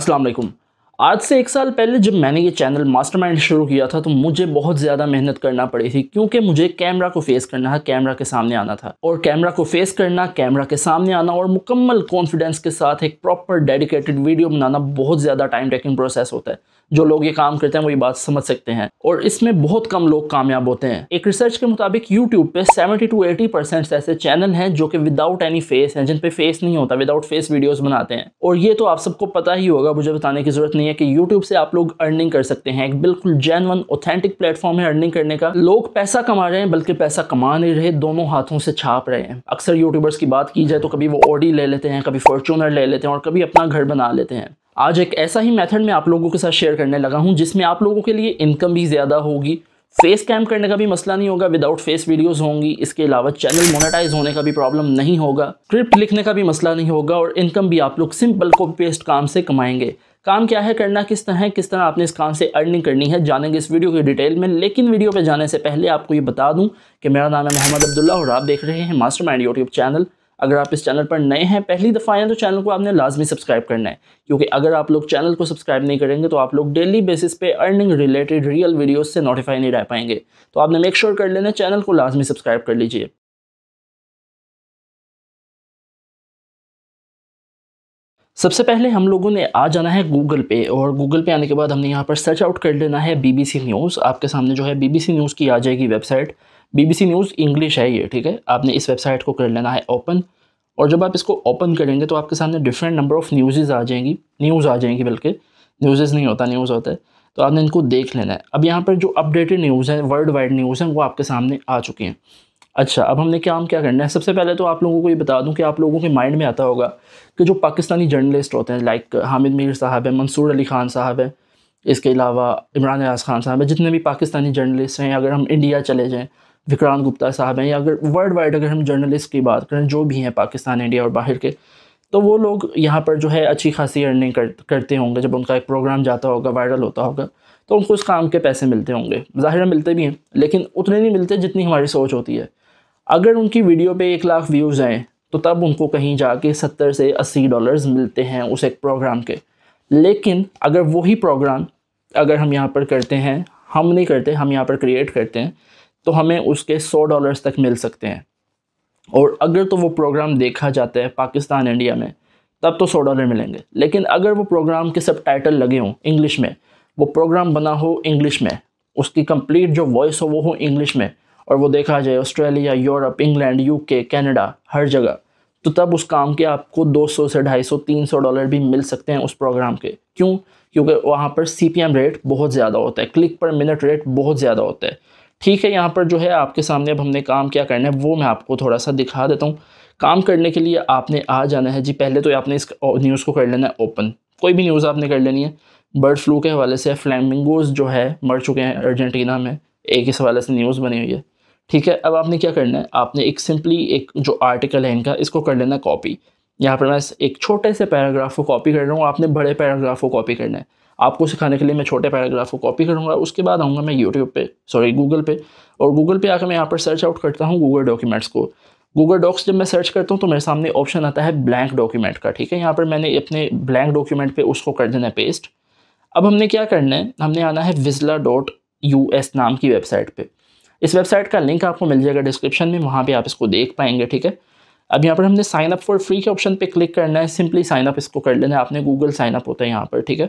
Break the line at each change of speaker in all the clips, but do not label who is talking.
السلام علیکم आज से एक साल पहले जब मैंने ये चैनल मास्टरमाइंड शुरू किया था तो मुझे बहुत ज़्यादा मेहनत करना पड़ी थी क्योंकि मुझे कैमरा को फेस करना है कैमरा के सामने आना था और कैमरा को फेस करना कैमरा के सामने आना और मुकम्मल कॉन्फिडेंस के साथ एक प्रॉपर डेडिकेटेड वीडियो बनाना बहुत ज़्यादा टाइम टेकिंग प्रोसेस होता है जो लोग ये काम करते हैं वो ये बात समझ सकते हैं और इसमें बहुत कम लोग कामयाब होते हैं एक रिसर्च के मुताबिक यूट्यूब पे 70 टू 80 परसेंट ऐसे चैनल हैं जो कि विदाउट एनी फेस हैं जिन पे फेस नहीं होता विदाउट फेस वीडियोस बनाते हैं और ये तो आप सबको पता ही होगा मुझे बताने की जरूरत नहीं है कि यूट्यूब से आप लोग अर्निंग कर सकते हैं एक बिल्कुल जैनवन ऑथेंटिक प्लेटफॉर्म है अर्निंग करने का लोग पैसा कमा रहे हैं बल्कि पैसा कमा नहीं रहे दोनों हाथों से छाप रहे हैं अक्सर यूट्यूबर्स की बात की जाए तो कभी वो ऑडी ले लेते हैं कभी फॉर्चूनर ले लेते हैं और कभी अपना घर बना लेते हैं आज एक ऐसा ही मेथड मैं आप लोगों के साथ शेयर करने लगा हूँ जिसमें आप लोगों के लिए इनकम भी ज़्यादा होगी फेस कैम करने का भी मसला नहीं होगा विदाउट फेस वीडियोस होंगी इसके अलावा चैनल मोनेटाइज होने का भी प्रॉब्लम नहीं होगा स्क्रिप्ट लिखने का भी मसला नहीं होगा और इनकम भी आप लोग सिंपल को पेस्ट काम से कमाएंगे काम क्या है करना किस तरह है किस तरह आपने इस काम से अर्निंग करनी है जानेंगे इस वीडियो की डिटेल में लेकिन वीडियो पर जाने से पहले आपको ये बता दूँ कि मेरा नाम है मोहम्मद अब्दुल्ला और आप देख रहे हैं मास्टर माइंड यूट्यूब चैनल अगर आप इस चैनल पर नए हैं पहली दफ़ा आए हैं तो चैनल को आपने लाजमी सब्सक्राइब करना है क्योंकि अगर आप लोग चैनल को सब्सक्राइब नहीं करेंगे तो आप लोग डेली बेसिस पे अर्निंग रिलेटेड रियल वीडियोस से नोटिफाई नहीं रह पाएंगे तो आपने मेक श्योर sure कर लेना चैनल को लाजमी सब्सक्राइब कर लीजिए सबसे पहले हम लोगों ने आ जाना है गूगल पे और गूगल पे आने के बाद हमने यहाँ पर सर्च आउट कर लेना है बीबीसी न्यूज़ आपके सामने जो है बीबीसी न्यूज़ की आ जाएगी वेबसाइट बीबीसी न्यूज़ इंग्लिश है ये ठीक है आपने इस वेबसाइट को कर लेना है ओपन और जब आप इसको ओपन करेंगे तो आपके सामने डिफरेंट नंबर ऑफ़ न्यूज़ आ जाएंगी न्यूज़ आ जाएंगी बल्कि न्यूज़ नहीं होता न्यूज़ होता है तो आपने इनको देख लेना है अब यहाँ पर जो अपडेटेड न्यूज़ हैं वर्ल्ड वाइड न्यूज़ हैं वो आपके सामने आ चुकी हैं अच्छा अब हमने क्या हम क्या करना है सबसे पहले तो आप लोगों को ये बता दूं कि आप लोगों के माइंड में आता होगा कि जो पाकिस्तानी जर्नलिस्ट होते हैं लाइक हामिद मीर साहब है मंसूर अली खान साहब है इसके अलावा इमरान अयाज खान साहब है जितने भी पाकिस्तानी जर्नलिस्ट हैं अगर हम इंडिया चले जाएँ विक्रांत गुप्ता साहब हैं या अगर वर्ल्ड वाइड अगर हम जर्नलिस्ट की बात करें जो भी हैं पाकिस्तान इंडिया और बाहर के तो वो लोग यहाँ पर जो है अच्छी खासी अर्निंग कर, करते होंगे जब उनका एक प्रोग्राम जाता होगा वायरल होता होगा तो उनको इस काम के पैसे मिलते होंगे ज़ाहिर मिलते भी हैं लेकिन उतने नहीं मिलते जितनी हमारी सोच होती है अगर उनकी वीडियो पे एक लाख व्यूज़ आएँ तो तब उनको कहीं जाके सत्तर से अस्सी डॉलर्स मिलते हैं उस एक प्रोग्राम के लेकिन अगर वही प्रोग्राम अगर हम यहाँ पर करते हैं हम नहीं करते हम यहाँ पर क्रिएट करते हैं तो हमें उसके सौ डॉलर्स तक मिल सकते हैं और अगर तो वो प्रोग्राम देखा जाता है पाकिस्तान इंडिया में तब तो सौ डॉलर मिलेंगे लेकिन अगर वो प्रोग्राम के सब टाइटल लगे हों इंग्लिश में वो प्रोग्राम बना हो इंग्लिश में उसकी कंप्लीट जो वॉइस हो वो हो इंग्लिश में और वो देखा जाए Australia Europe England UK Canada हर जगह तो तब उस काम के आपको 200 से 250 300 डॉलर भी मिल सकते हैं उस प्रोग्राम के क्यों क्योंकि वहाँ पर सी रेट बहुत ज़्यादा होता है क्लिक पर मिनट रेट बहुत ज़्यादा होता है ठीक है यहाँ पर जो है आपके सामने अब हमने काम क्या करना है वो मैं आपको थोड़ा सा दिखा देता हूँ काम करने के लिए आपने आ जाना है जी पहले तो आपने इस न्यूज़ को कर लेना है ओपन कोई भी न्यूज़ आपने कर लेनी है बर्ड फ्लू के हवाले से फ्लैमिंगोज जो है मर चुके हैं अर्जेंटीना में एक इस हवाले से न्यूज़ बनी हुई है ठीक है अब आपने क्या करना है आपने एक सिंपली एक जो आर्टिकल है इनका इसको कर लेना कॉपी यहाँ पर मैं एक छोटे से पैराग्राफ को कॉपी कर रहा हूँ आपने बड़े पैराग्राफ को कॉपी करना है आपको सिखाने के लिए मैं छोटे पैराग्राफ को कॉपी करूँगा उसके बाद आऊँगा मैं यूट्यूब पे सॉरी गूगल पे और गूगल पे आकर मैं यहाँ पर सर्च आउट करता हूँ गूगल डॉक्यूमेंट्स को गूगल डॉक्स जब मैं सर्च करता हूँ तो मेरे सामने ऑप्शन आता है ब्लैंक डॉक्यूमेंट का ठीक है यहाँ पर मैंने अपने ब्लैंक डॉक्यूमेंट पर उसको कर देना है पेस्ट अब हमने क्या करना है हमने आना है विजला डॉट यू एस नाम की वेबसाइट पर इस वेबसाइट का लिंक आपको मिल जाएगा डिस्क्रिप्शन में वहाँ पर आप इसको देख पाएंगे ठीक है अब यहाँ पर हमने साइन अप फॉर फ्री के ऑप्शन पे क्लिक करना है सिंपली साइन अप इसको कर लेना है आपने गूगल साइन अप होता है यहाँ पर ठीक है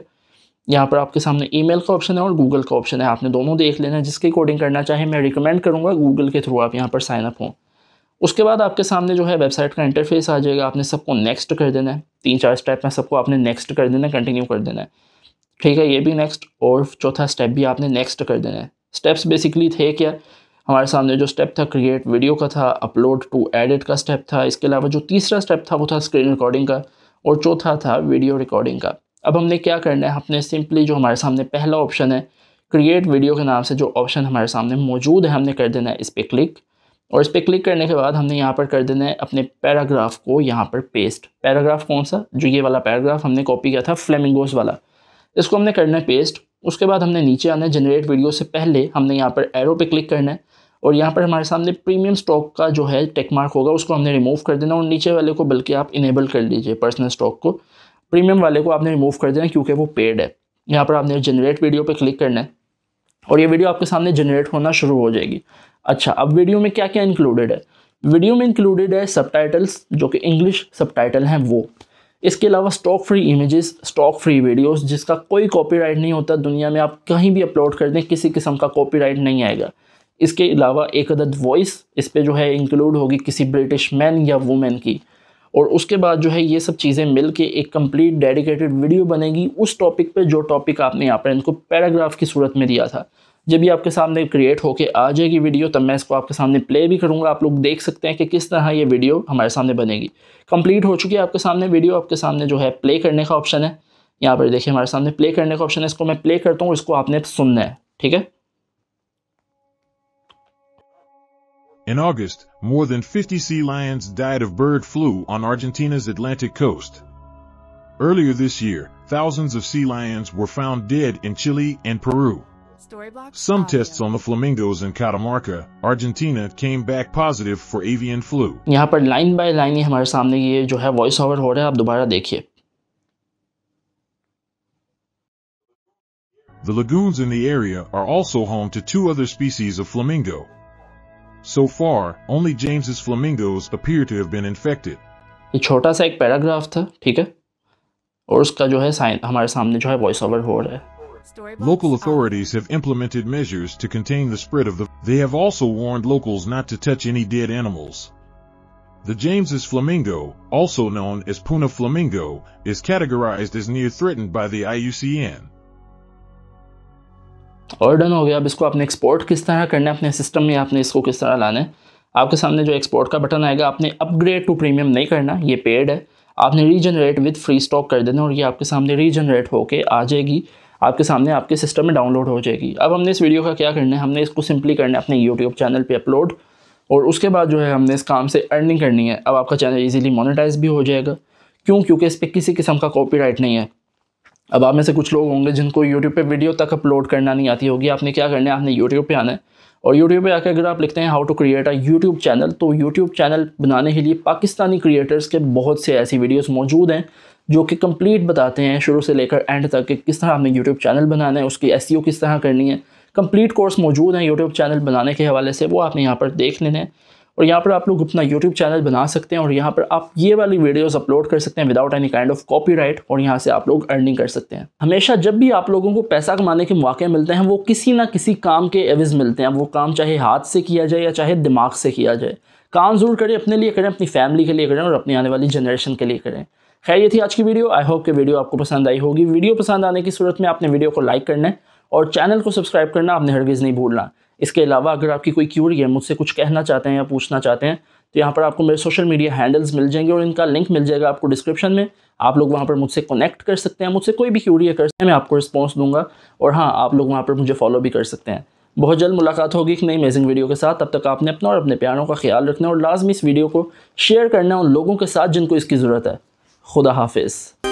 यहाँ पर आपके सामने ईमेल का ऑप्शन है और गूगल का ऑप्शन है आपने दोनों देख लेना है जिसके अकॉर्डिंग करना चाहे मैं रिकमेंड करूँगा गूगल के थ्रू आप यहाँ पर साइन अप हों उसके बाद आपके सामने जो है वेबसाइट का इंटरफेस आ जाएगा आपने सबको नेक्स्ट कर देना है तीन चार स्टेप में सबको आपने नेक्स्ट कर देना है कंटिन्यू कर देना है ठीक है ये भी नेक्स्ट और चौथा स्टेप भी आपने नेक्स्ट कर देना है स्टेप्स बेसिकली थे क्या हमारे सामने जो स्टेप था क्रिएट वीडियो का था अपलोड टू एडिट का स्टेप था इसके अलावा जो तीसरा स्टेप था वो था स्क्रीन रिकॉर्डिंग का और चौथा था वीडियो रिकॉर्डिंग का अब हमने क्या करना है हमने सिंपली जो हमारे सामने पहला ऑप्शन है क्रिएट वीडियो के नाम से जो ऑप्शन हमारे सामने मौजूद है हमने कर देना है इस पर क्लिक और इस पर क्लिक करने के बाद हमने यहाँ पर कर देना है अपने पैराग्राफ को यहाँ पर पेस्ट पैराग्राफ कौन सा जो ये वाला पैराग्राफ हमने कॉपी किया था फ्लेमिंगोस वाला इसको हमने करना है पेस्ट उसके बाद हमने नीचे आना है जनरेट वीडियो से पहले हमने यहाँ पर एरो पे क्लिक करना है और यहाँ पर हमारे सामने प्रीमियम स्टॉक का जो है टेक मार्क होगा उसको हमने रिमूव कर देना और नीचे वाले को बल्कि आप इनेबल कर लीजिए पर्सनल स्टॉक को प्रीमियम वाले को आपने रिमूव कर देना क्योंकि वो पेड है यहाँ पर आपने जनरेट वीडियो पर क्लिक करना है और ये वीडियो आपके सामने जनरेट होना शुरू हो जाएगी अच्छा अब वीडियो में क्या क्या इंक्लूडेड है वीडियो में इंक्लूडेड है सब जो कि इंग्लिश सब हैं वो इसके अलावा stock free images stock free videos जिसका कोई कॉपीराइट नहीं होता दुनिया में आप कहीं भी अपलोड कर दें किसी किस्म का कॉपीराइट नहीं आएगा इसके अलावा एक अदद वॉइस इस पर जो है इंक्लूड होगी किसी ब्रिटिश मैन या वूमेन की और उसके बाद जो है ये सब चीज़ें मिल के एक कंप्लीट डेडिकेटेड वीडियो बनेगी उस टॉपिक पे जो टॉपिक आपने यहाँ पर इनको पैराग्राफ की सूरत में दिया था जब ये आपके सामने क्रिएट होके आ जाएगी वीडियो तब मैं इसको आपके सामने प्ले भी करूँगा आप लोग देख सकते हैं कि किस तरह ये वीडियो हमारे सामने बनेगी कम्प्लीट हो चुकी है आपके सामने वीडियो आपके सामने जो है प्ले करने का ऑप्शन है यहाँ पर देखिए हमारे सामने प्ले करने का ऑप्शन है इसको मैं प्ले करता हूँ इसको आपने सुनना है ठीक है
In August, more than 50 sea lions died of bird flu on Argentina's Atlantic coast. Earlier this year, thousands of sea lions were found dead in Chile and Peru. Some tests on the flamingos in Catamarca, Argentina came back positive for avian flu. line by
line हमारे सामने ये जो है voice हो रहा है आप दोबारा देखिए.
The lagoons in the area are also home to two other species of flamingo. So far, only James's flamingos appear to have been infected. ये छोटा सा एक पैराग्राफ था ठीक है और उसका जो है हमारे सामने जो है वॉइस ओवर हो रहा है Local authorities have implemented measures to contain the spread of the. They have also warned locals not to touch any dead animals. The James's flamingo, also known as Puna flamingo, is categorized as near threatened by the IUCN. और done हो गया अब इसको आपने export किस तरह
करना है अपने सिस्टम में आपने इसको किस तरह लाना है आपके सामने जो एक्सपोर्ट का बटन आएगा आपने अपग्रेड टू प्रीमियम नहीं करना ये पेड है आपने रीजनरेट विद फ्री स्टॉक कर देना और ये आपके सामने रीजनरेट होके आ जाएगी आपके सामने आपके सिस्टम में डाउनलोड हो जाएगी अब हमने इस वीडियो का क्या करना है हमने इसको सिंपली करना है अपने यूट्यूब चैनल पे अपलोड और उसके बाद जो है हमने इस काम से अर्निंग करनी है अब आपका चैनल इजीली मोनेटाइज भी हो जाएगा क्यों क्योंकि इस पर किसी किस्म का कॉपीराइट नहीं है अब आप में से कुछ लोग होंगे जिनको यूट्यूब पे वीडियो तक अपलोड करना नहीं आती होगी आपने क्या करना है आपने यूट्यूब पे आना है और यूट्यूब पे आकर अगर आप लिखते हैं how to create a YouTube channel तो यूट्यूब चैनल बनाने के लिए पाकिस्तानी क्रिएटर्स के बहुत से ऐसी वीडियोस मौजूद हैं जो कि कंप्लीट बताते हैं शुरू से लेकर एंड तक कि किस तरह आपने यूट्यूब चैनल बनाना है उसकी एस किस तरह करनी है कंप्लीट कोर्स मौजूद हैं यूट्यूब चैनल बनाने के हवाले से वो आपने यहाँ पर देख लेने हैं और यहाँ पर आप लोग अपना यूट्यूब चैनल बना सकते हैं और यहाँ पर आप ये वाली वीडियोस अपलोड कर सकते हैं without any kind of copy और यहाँ से आप लोग अर्निंग कर सकते हैं हमेशा जब भी आप लोगों को पैसा कमाने के मौके मिलते हैं वो किसी ना किसी काम के एवज मिलते हैं वो काम चाहे हाथ से किया जाए या चाहे दिमाग से किया जाए काम जरूर करें अपने लिए करें अपनी फैमिली के लिए करें और अपनी आने वाली जनरेशन के लिए करें खैर ये थी आज की वीडियो आई होप कि वीडियो आपको पसंद आई होगी वीडियो पसंद आने की सूरत में आपने वीडियो को लाइक करना है और चैनल को सब्सक्राइब करना आपने हरगिज़ नहीं भूलना इसके अलावा अगर आपकी कोई क्यूरी है मुझसे कुछ कहना चाहते हैं या पूछना चाहते हैं तो यहाँ पर आपको मेरे सोशल मीडिया हैंडल्स मिल जाएंगे और इनका लिंक मिल जाएगा आपको डिस्क्रिप्शन में आप लोग वहाँ पर मुझसे कनेक्ट कर सकते हैं मुझसे कोई भी क्यूरी कर सकते हैं मैं आपको रिस्पॉन्स दूंगा और हाँ आप लोग वहाँ पर मुझे फॉलो भी कर सकते हैं बहुत जल्द मुलाकात होगी एक नई अमेजिंग वीडियो के साथ तब तक आपने अपना और अपने प्यारों का ख्याल रखना और लाजमी इस वीडियो को शेयर करना उन लोगों के साथ जिनको इसकी ज़रूरत है खुदा हाफिज़